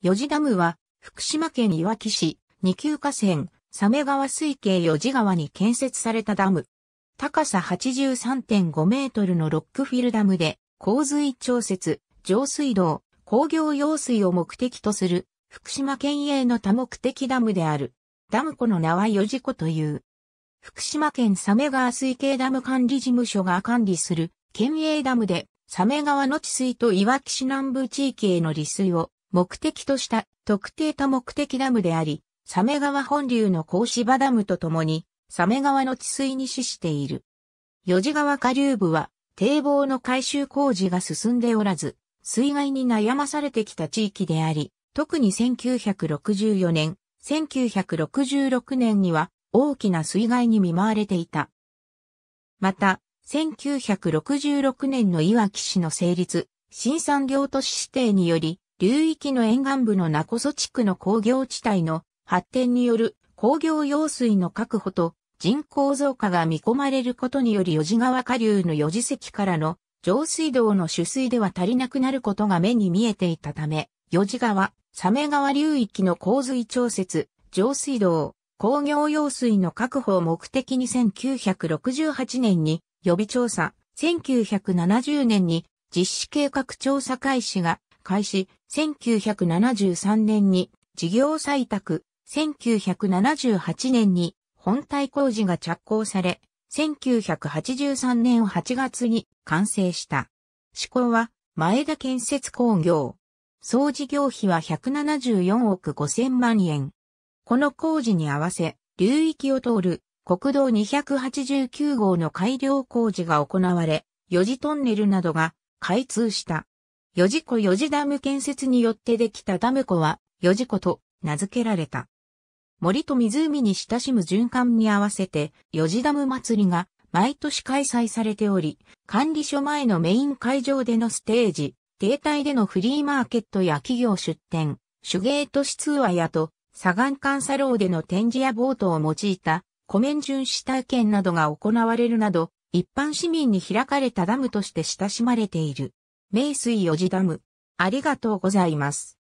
四字ダムは、福島県いわき市、二級河川、鮫川水系四字川に建設されたダム。高さ83.5メートルのロックフィルダムで、洪水調節、上水道、工業用水を目的とする、福島県営の多目的ダムである。ダム湖の名は四字湖という。福島県鮫川水系ダム管理事務所が管理する、県営ダムで、鮫川の治水といわき市南部地域への利水を目的とした特定多目的ダムであり、サメ川本流の甲芝ダムとともに、サメ川の治水に死している。四字川下流部は、堤防の改修工事が進んでおらず、水害に悩まされてきた地域であり、特に1964年、1966年には大きな水害に見舞われていた。また、1966年のいわき市の成立、新産業都市指定により、流域の沿岸部の中曽地区の工業地帯の発展による工業用水の確保と人口増加が見込まれることにより四字川下流の四字石からの上水道の取水では足りなくなることが目に見えていたため、四字川、サメ川流域の洪水調節、上水道、工業用水の確保を目的に1968年に予備調査、1970年に実施計画調査開始が開始、1973年に事業採択、1978年に本体工事が着工され、1983年8月に完成した。施工は前田建設工業。総事業費は174億5000万円。この工事に合わせ、流域を通る国道289号の改良工事が行われ、四次トンネルなどが開通した。四字湖四字ダム建設によってできたダム湖は、四字湖と名付けられた。森と湖に親しむ循環に合わせて、四字ダム祭りが毎年開催されており、管理所前のメイン会場でのステージ、停滞でのフリーマーケットや企業出展、手芸都市通話やと、左岸監査楼での展示やボートを用いた、湖面巡視体験などが行われるなど、一般市民に開かれたダムとして親しまれている。名水おじダム。ありがとうございます。